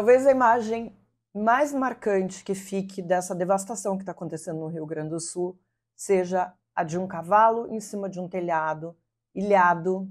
Talvez a imagem mais marcante que fique dessa devastação que está acontecendo no Rio Grande do Sul seja a de um cavalo em cima de um telhado, ilhado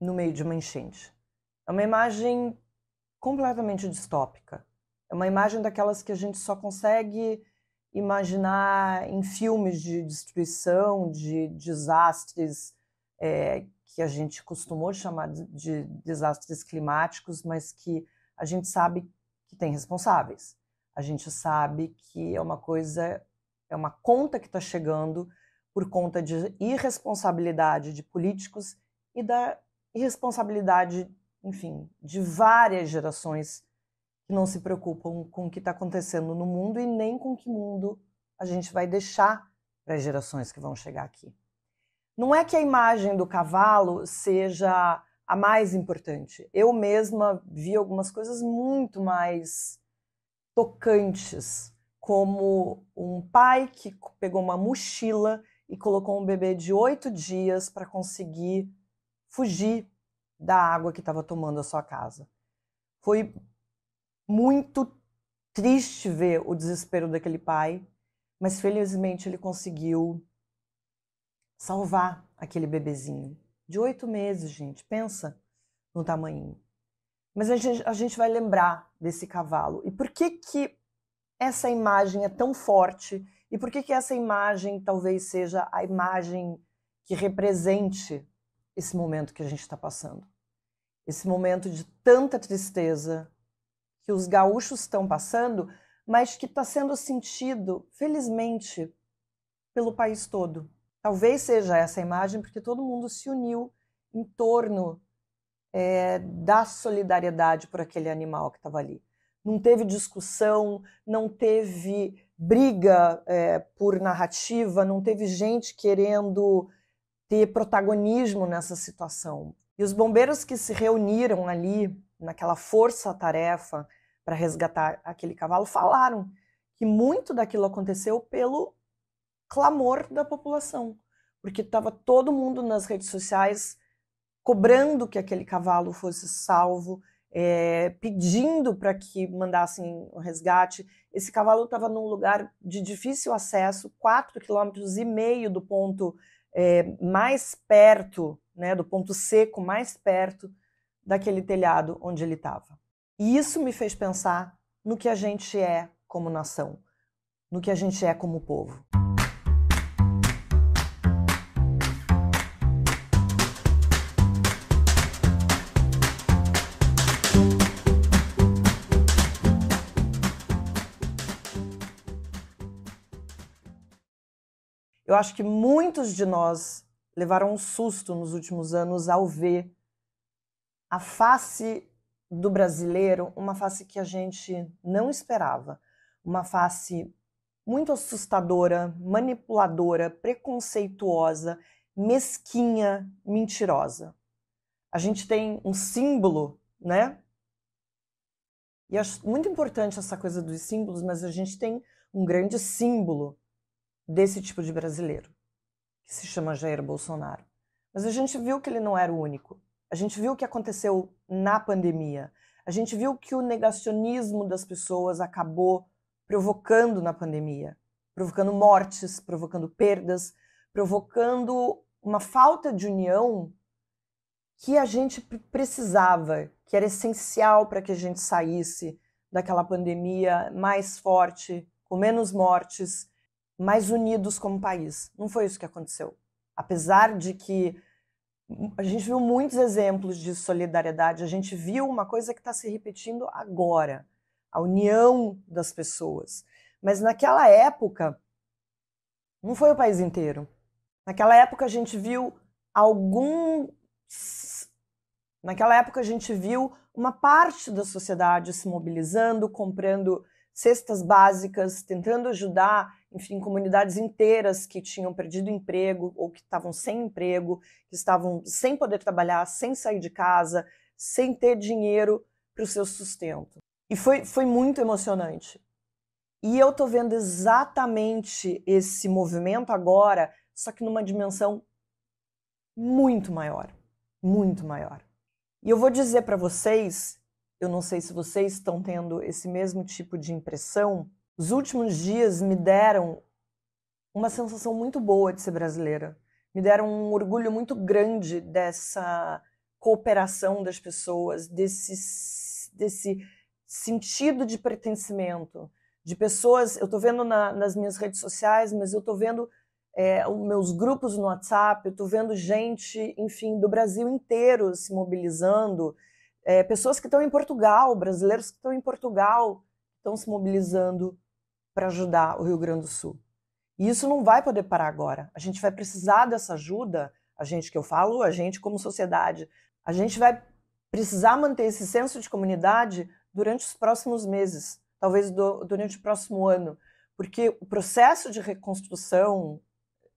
no meio de uma enchente. É uma imagem completamente distópica. É uma imagem daquelas que a gente só consegue imaginar em filmes de destruição, de desastres é, que a gente costumou chamar de desastres climáticos, mas que a gente sabe que tem responsáveis. A gente sabe que é uma coisa, é uma conta que está chegando por conta de irresponsabilidade de políticos e da irresponsabilidade, enfim, de várias gerações que não se preocupam com o que está acontecendo no mundo e nem com que mundo a gente vai deixar para as gerações que vão chegar aqui. Não é que a imagem do cavalo seja a mais importante. Eu mesma vi algumas coisas muito mais tocantes, como um pai que pegou uma mochila e colocou um bebê de oito dias para conseguir fugir da água que estava tomando a sua casa. Foi muito triste ver o desespero daquele pai, mas felizmente ele conseguiu salvar aquele bebezinho de oito meses, gente. Pensa no tamanho. Mas a gente, a gente vai lembrar desse cavalo. E por que que essa imagem é tão forte? E por que que essa imagem talvez seja a imagem que represente esse momento que a gente está passando? Esse momento de tanta tristeza que os gaúchos estão passando, mas que está sendo sentido, felizmente, pelo país todo. Talvez seja essa imagem, porque todo mundo se uniu em torno é, da solidariedade por aquele animal que estava ali. Não teve discussão, não teve briga é, por narrativa, não teve gente querendo ter protagonismo nessa situação. E os bombeiros que se reuniram ali, naquela força-tarefa para resgatar aquele cavalo, falaram que muito daquilo aconteceu pelo clamor da população, porque estava todo mundo nas redes sociais cobrando que aquele cavalo fosse salvo, é, pedindo para que mandassem o resgate. Esse cavalo estava num lugar de difícil acesso, 4,5 km do ponto é, mais perto, né, do ponto seco mais perto daquele telhado onde ele estava. E isso me fez pensar no que a gente é como nação, no que a gente é como povo. Eu acho que muitos de nós levaram um susto nos últimos anos ao ver a face do brasileiro, uma face que a gente não esperava, uma face muito assustadora, manipuladora, preconceituosa, mesquinha, mentirosa. A gente tem um símbolo, né? E acho muito importante essa coisa dos símbolos, mas a gente tem um grande símbolo desse tipo de brasileiro, que se chama Jair Bolsonaro. Mas a gente viu que ele não era o único. A gente viu o que aconteceu na pandemia. A gente viu que o negacionismo das pessoas acabou provocando na pandemia, provocando mortes, provocando perdas, provocando uma falta de união que a gente precisava, que era essencial para que a gente saísse daquela pandemia mais forte, com menos mortes, mais unidos como país. Não foi isso que aconteceu. Apesar de que a gente viu muitos exemplos de solidariedade, a gente viu uma coisa que está se repetindo agora: a união das pessoas. Mas naquela época, não foi o país inteiro. Naquela época a gente viu algum. Naquela época a gente viu uma parte da sociedade se mobilizando, comprando cestas básicas, tentando ajudar enfim, comunidades inteiras que tinham perdido emprego ou que estavam sem emprego, que estavam sem poder trabalhar, sem sair de casa, sem ter dinheiro para o seu sustento. E foi, foi muito emocionante. E eu estou vendo exatamente esse movimento agora, só que numa dimensão muito maior, muito maior. E eu vou dizer para vocês, eu não sei se vocês estão tendo esse mesmo tipo de impressão, os últimos dias me deram uma sensação muito boa de ser brasileira. Me deram um orgulho muito grande dessa cooperação das pessoas, desse, desse sentido de pertencimento. De pessoas, eu estou vendo na, nas minhas redes sociais, mas eu estou vendo é, os meus grupos no WhatsApp, eu estou vendo gente, enfim, do Brasil inteiro se mobilizando, é, pessoas que estão em Portugal, brasileiros que estão em Portugal, estão se mobilizando para ajudar o Rio Grande do Sul. E isso não vai poder parar agora. A gente vai precisar dessa ajuda, a gente que eu falo, a gente como sociedade. A gente vai precisar manter esse senso de comunidade durante os próximos meses, talvez do, durante o próximo ano, porque o processo de reconstrução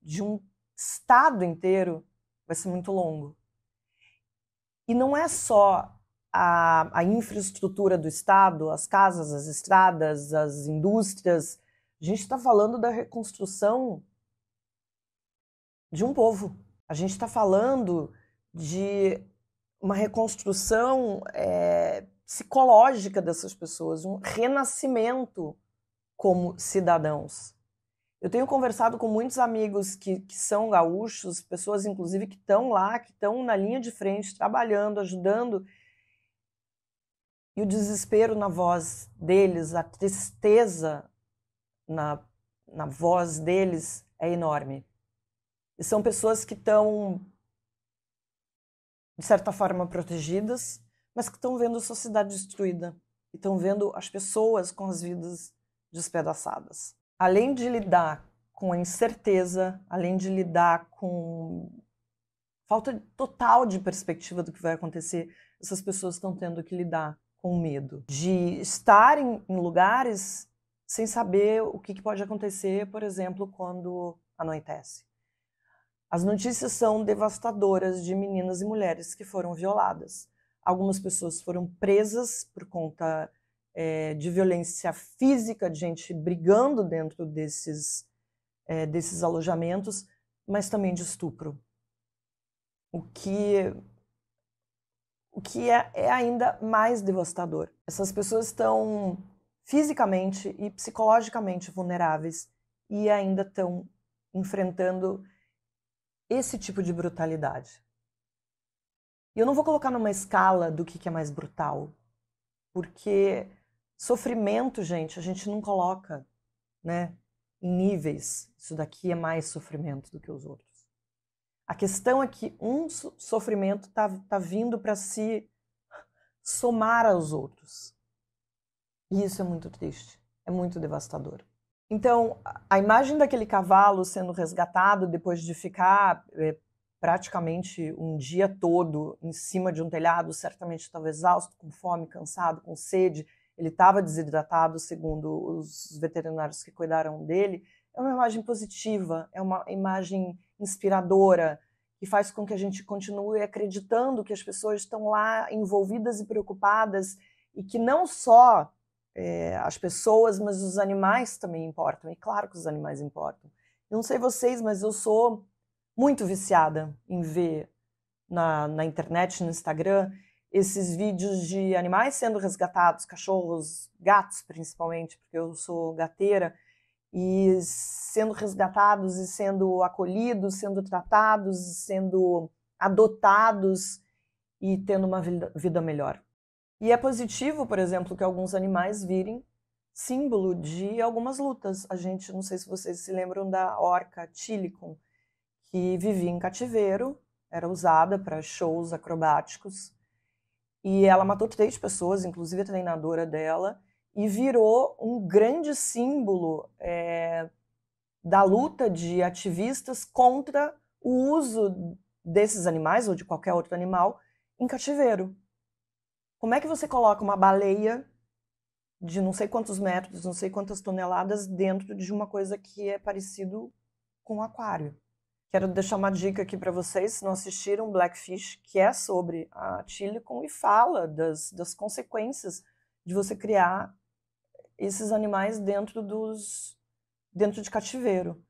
de um estado inteiro vai ser muito longo. E não é só a, a infraestrutura do Estado, as casas, as estradas, as indústrias. A gente está falando da reconstrução de um povo. A gente está falando de uma reconstrução é, psicológica dessas pessoas, um renascimento como cidadãos. Eu tenho conversado com muitos amigos que, que são gaúchos, pessoas inclusive que estão lá, que estão na linha de frente, trabalhando, ajudando, e o desespero na voz deles, a tristeza na, na voz deles é enorme. E são pessoas que estão, de certa forma, protegidas, mas que estão vendo a sociedade destruída e estão vendo as pessoas com as vidas despedaçadas. Além de lidar com a incerteza, além de lidar com falta total de perspectiva do que vai acontecer, essas pessoas estão tendo que lidar com medo, de estar em, em lugares sem saber o que, que pode acontecer, por exemplo, quando anoitece. As notícias são devastadoras de meninas e mulheres que foram violadas. Algumas pessoas foram presas por conta é, de violência física, de gente brigando dentro desses, é, desses alojamentos, mas também de estupro. O que o que é, é ainda mais devastador. Essas pessoas estão fisicamente e psicologicamente vulneráveis e ainda estão enfrentando esse tipo de brutalidade. E eu não vou colocar numa escala do que, que é mais brutal, porque sofrimento, gente, a gente não coloca, né, em níveis. Isso daqui é mais sofrimento do que os outros. A questão é que um sofrimento está tá vindo para se somar aos outros. E isso é muito triste, é muito devastador. Então, a imagem daquele cavalo sendo resgatado depois de ficar é, praticamente um dia todo em cima de um telhado, certamente estava exausto, com fome, cansado, com sede. Ele estava desidratado, segundo os veterinários que cuidaram dele. É uma imagem positiva, é uma imagem inspiradora, que faz com que a gente continue acreditando que as pessoas estão lá envolvidas e preocupadas e que não só é, as pessoas, mas os animais também importam. E claro que os animais importam. Eu não sei vocês, mas eu sou muito viciada em ver na, na internet, no Instagram, esses vídeos de animais sendo resgatados, cachorros, gatos principalmente, porque eu sou gateira e sendo resgatados e sendo acolhidos, sendo tratados, sendo adotados e tendo uma vida melhor. E é positivo, por exemplo, que alguns animais virem símbolo de algumas lutas. A gente, não sei se vocês se lembram da orca Tilicum, que vivia em cativeiro, era usada para shows acrobáticos, e ela matou três pessoas, inclusive a treinadora dela, e virou um grande símbolo é, da luta de ativistas contra o uso desses animais ou de qualquer outro animal em cativeiro. Como é que você coloca uma baleia de não sei quantos metros, não sei quantas toneladas dentro de uma coisa que é parecido com um aquário? Quero deixar uma dica aqui para vocês, se não assistiram Blackfish, que é sobre a Tilicon e fala das, das consequências de você criar esses animais dentro dos dentro de cativeiro.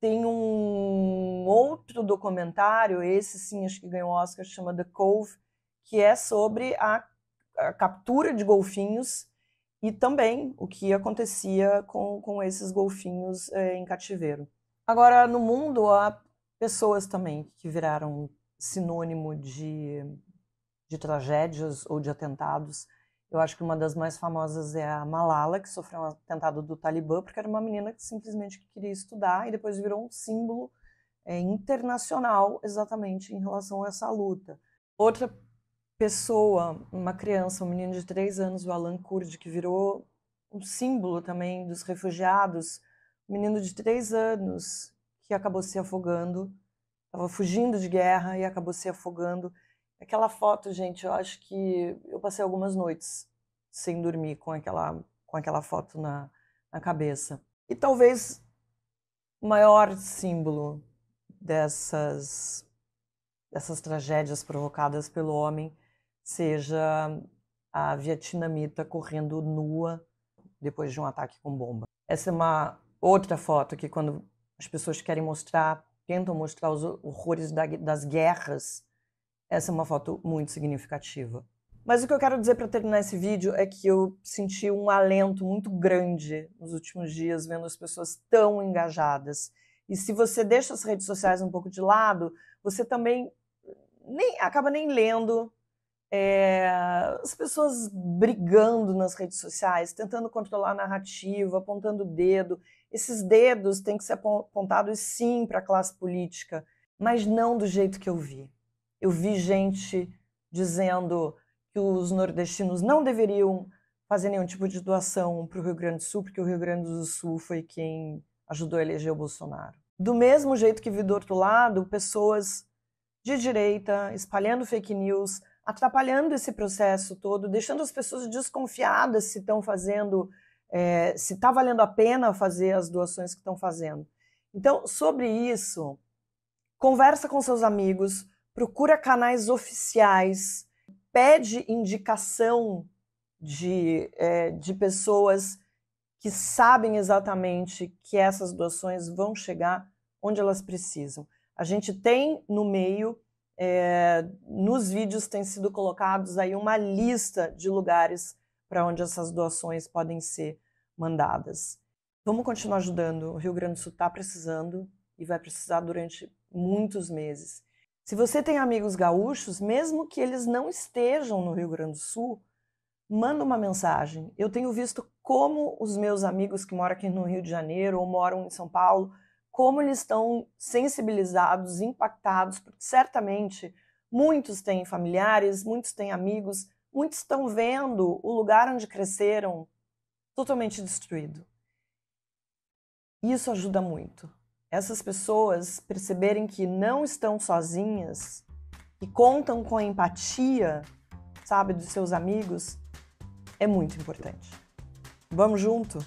Tem um outro documentário, esse sim, acho que ganhou o Oscar, chama The Cove, que é sobre a, a captura de golfinhos e também o que acontecia com, com esses golfinhos eh, em cativeiro. Agora, no mundo, há pessoas também que viraram sinônimo de, de tragédias ou de atentados. Eu acho que uma das mais famosas é a Malala, que sofreu um atentado do Talibã, porque era uma menina que simplesmente queria estudar e depois virou um símbolo é, internacional exatamente em relação a essa luta. Outra pessoa, uma criança, um menino de três anos, o Alan Kurdi, que virou um símbolo também dos refugiados, um menino de três anos que acabou se afogando, estava fugindo de guerra e acabou se afogando. Aquela foto, gente, eu acho que eu passei algumas noites sem dormir com aquela, com aquela foto na, na cabeça. E talvez o maior símbolo dessas, dessas tragédias provocadas pelo homem seja a vietnamita correndo nua depois de um ataque com bomba. Essa é uma outra foto que quando as pessoas querem mostrar, tentam mostrar os horrores da, das guerras essa é uma foto muito significativa. Mas o que eu quero dizer para terminar esse vídeo é que eu senti um alento muito grande nos últimos dias vendo as pessoas tão engajadas. E se você deixa as redes sociais um pouco de lado, você também nem, acaba nem lendo é, as pessoas brigando nas redes sociais, tentando controlar a narrativa, apontando o dedo. Esses dedos têm que ser apontados sim para a classe política, mas não do jeito que eu vi. Eu vi gente dizendo que os nordestinos não deveriam fazer nenhum tipo de doação para o Rio Grande do Sul, porque o Rio Grande do Sul foi quem ajudou a eleger o Bolsonaro. Do mesmo jeito que vi do outro lado, pessoas de direita espalhando fake news, atrapalhando esse processo todo, deixando as pessoas desconfiadas se estão fazendo, é, se está valendo a pena fazer as doações que estão fazendo. Então, sobre isso, conversa com seus amigos, procura canais oficiais, pede indicação de, é, de pessoas que sabem exatamente que essas doações vão chegar onde elas precisam. A gente tem no meio, é, nos vídeos tem sido colocados aí uma lista de lugares para onde essas doações podem ser mandadas. Vamos continuar ajudando. O Rio Grande do Sul está precisando e vai precisar durante muitos meses. Se você tem amigos gaúchos, mesmo que eles não estejam no Rio Grande do Sul, manda uma mensagem. Eu tenho visto como os meus amigos que moram aqui no Rio de Janeiro ou moram em São Paulo, como eles estão sensibilizados, impactados, porque certamente muitos têm familiares, muitos têm amigos, muitos estão vendo o lugar onde cresceram totalmente destruído. Isso ajuda muito essas pessoas perceberem que não estão sozinhas e contam com a empatia, sabe, dos seus amigos, é muito importante. Vamos junto?